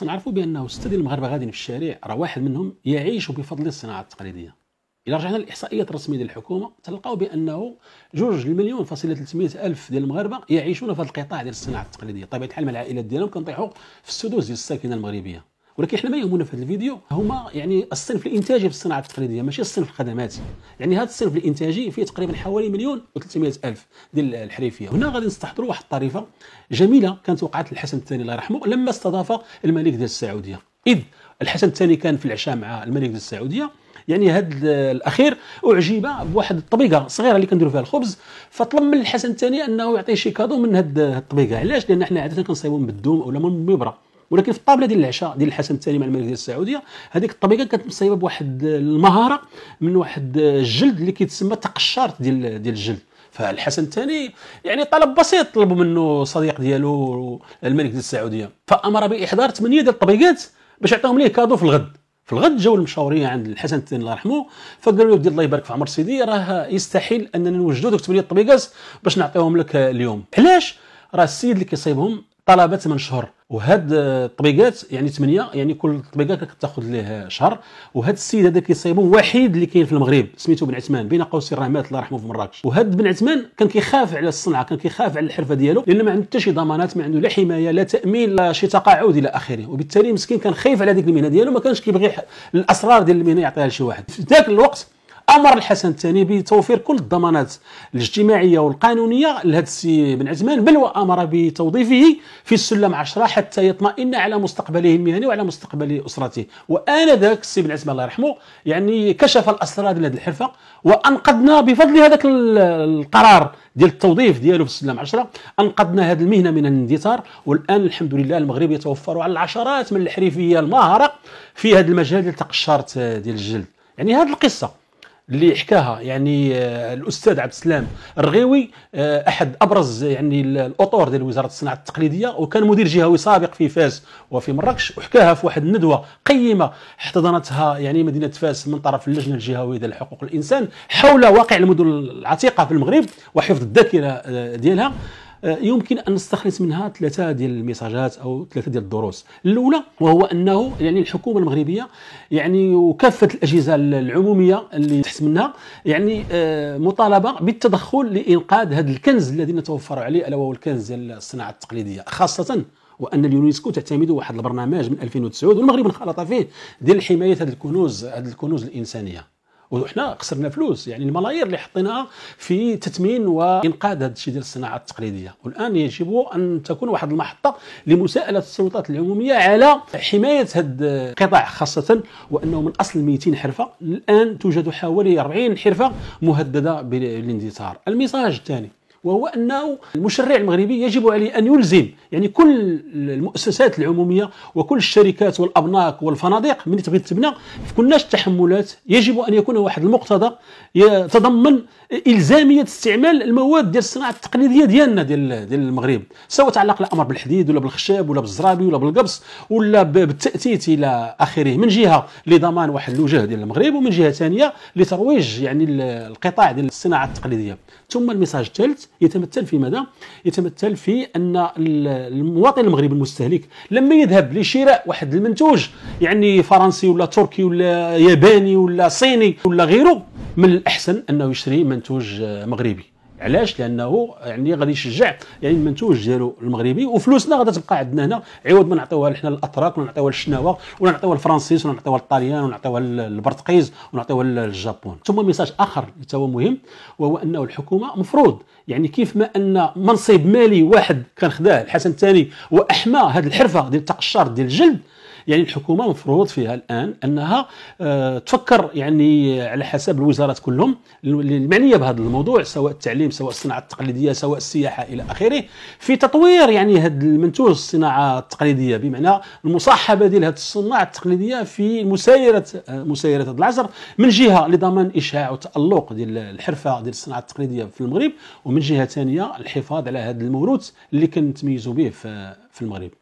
خصنا نعرفوا بأنه ستة ديال المغاربة غاديين في الشارع راه واحد منهم يعيش بفضل الصناعة التقليدية إلا رجعنا للإحصائيات الرسمية ديال الحكومة تلقاو بأنه جوج المليون فاصلة 300 ألف ديال المغاربة يعيشون في هذا القطاع ديال الصناعة التقليدية طبيعة الحال العائلات ديالهم كنطيحوا في السدوس ديال الساكنة المغربية ولكن احنا ما يهمنا في هذا الفيديو هما يعني الصنف الانتاجي في الصناعه التقليديه ماشي الصنف الخدماتي يعني هذا الصنف الانتاجي فيه تقريبا حوالي مليون و300 الف ديال الحريفيه هنا غادي نستحضروا واحد الطريفه جميله كانت وقعت للحسن الثاني الله يرحمه لما استضاف الملك ديال السعوديه اذ الحسن الثاني كان في العشاء مع الملك ديال السعوديه يعني هذا الاخير اعجب بواحد الطبيقه صغيره اللي كنديروا فيها الخبز فطلب من الحسن الثاني انه يعطيه شي كادو من هذه الطبيقه علاش لان احنا عاده كنصايبهم بالدوم ولا من المبره ولكن في الطابله ديال العشاء ديال الحسن الثاني مع الملك ديال السعوديه هذيك الطبيقه كانت مصيبه بواحد المهاره من واحد الجلد اللي كيتسمى تقشرت ديال ديال الجلد فالحسن الثاني يعني طلب بسيط طلبوا منه صديق ديالو الملك ديال السعوديه فامر باحضار ثمانيه ديال الطبيقات باش يعطيهم ليه كادو في الغد في الغد جاو المشاورين عند الحسن الثاني الله يرحمه فقالوا له الله يبارك في عمر سيدي راه يستحيل اننا نوجدوا دوك ثمانيه الطبيقات باش نعطيهم لك اليوم علاش راه السيد اللي كيصيبهم طلبة 8 شهور وهاد الطبيقات يعني ثمانيه يعني كل طبيقه كتاخذ ليه شهر وهاد السيد هذا كيصايبو واحد اللي كاين في المغرب سميتو بن عثمان بين قوسين راه مات الله يرحمه في مراكش وهاد بن عثمان كان كيخاف على الصنعه كان كيخاف على الحرفه ديالو لان ما عنده حتى شي ضمانات ما عنده لا حمايه لا تامين لا شي تقاعد الى اخره وبالتالي مسكين كان خايف على هذيك المهنه ديالو ما كانش كيبغي الاسرار ديال المهنه يعطيها لشي واحد في ذاك الوقت امر الحسن الثاني بتوفير كل الضمانات الاجتماعيه والقانونيه لهذا السي بن عثمان بل وامر بتوظيفه في السلم 10 حتى يطمئن على مستقبله المهني وعلى مستقبل اسرته وانذاك السي بن عثمان الله يرحمه يعني كشف الاسرار ديال هذه الحرفه وانقذنا بفضل هذاك القرار ديال التوظيف ديالو في السلم 10 انقذنا هذه المهنه من الاندثار والان الحمد لله المغرب يتوفر على العشرات من الحرفيه الماهره في هذا المجال ديال تقشرت ديال الجلد يعني هذه القصه اللي حكاها يعني آه، الاستاذ عبد السلام الرغيوي آه، احد ابرز يعني الاطور ديال وزاره الصناعه التقليديه وكان مدير جهوي سابق في فاس وفي مراكش وحكاها في واحد الندوه قيمه احتضنتها يعني مدينه فاس من طرف اللجنه الجهويه ديال حقوق الانسان حول واقع المدن العتيقه في المغرب وحفظ الذاكره آه، ديالها آه، يمكن ان نستخلص منها ثلاثه ديال الميساجات او ثلاثه ديال الدروس الاولى وهو انه يعني الحكومه المغربيه يعني وكافه الاجهزه العموميه اللي تحت منها يعني آه، مطالبه بالتدخل لانقاذ هذا الكنز الذي نتوفر عليه الا وهو الكنز ديال الصناعه التقليديه خاصه وان اليونسكو تعتمد واحد البرنامج من 2009 والمغرب انخرط فيه ديال حمايه هذه الكنوز هذه الكنوز الانسانيه وحنا خسرنا فلوس يعني الملايير اللي حطيناها في تثمين وانقاذ هذا الشيء ديال الصناعه التقليديه والان يجب ان تكون واحد المحطه لمساءله السلطات العموميه على حمايه هذا القطاع خاصه وانه من اصل 200 حرفه الان توجد حوالي 40 حرفه مهدده بالاندثار الميساج الثاني وهو انه المشرع المغربي يجب عليه ان يلزم يعني كل المؤسسات العموميه وكل الشركات والابناك والفنادق من تبغي تبنى في كلش التحملات يجب ان يكون واحد المقتضى يتضمن الزاميه استعمال المواد ديال الصناعه التقليديه ديالنا ديال ديال المغرب سواء تعلق الامر بالحديد ولا بالخشاب ولا بالزرابي ولا بالقبص ولا بالتاتيت الى اخره من جهه لضمان واحد الوجه ديال المغرب ومن جهه ثانيه لترويج يعني القطاع ديال الصناعه التقليديه ثم الميساج الثالث يتمثل في ماذا؟ يتمثل في ان المواطن المغربي المستهلك لما يذهب لشراء واحد المنتوج يعني فرنسي ولا تركي ولا ياباني ولا صيني ولا غيره من الاحسن انه يشري منتوج آه، مغربي علاش لانه يعني غادي يشجع يعني المنتوج ديالو المغربي وفلوسنا غادي تبقى عندنا هنا عوض ما نعطيوها حنا الاتراك ولا نعطيوها للشناوه ولا نعطيوها للفرنسيس ولا نعطيوها للطليان ولا نعطيوها للبرتقيز ولا نعطيوها للجابون ثم ميساج اخر هو مهم وهو انه الحكومه مفروض يعني كيف ما ان منصب مالي واحد كان خداه الحسن الثاني واحمى هذه الحرفه ديال التقشر ديال الجلد يعني الحكومه مفروض فيها الان انها آه، تفكر يعني على حسب الوزارات كلهم المعنيه بهذا الموضوع سواء التعليم سواء الصناعه التقليديه سواء السياحه الى اخره في تطوير يعني هذا المنتوج الصناعه التقليديه بمعنى المصاحبه ديال هذه الصناعه التقليديه في مسايره آه، مسايره هذا العصر من جهه لضمان اشاع وتالق ديال الحرفه ديال الصناعه التقليديه في المغرب ومن جهه ثانيه الحفاظ على هذا الموروث اللي كنتميزوا به في المغرب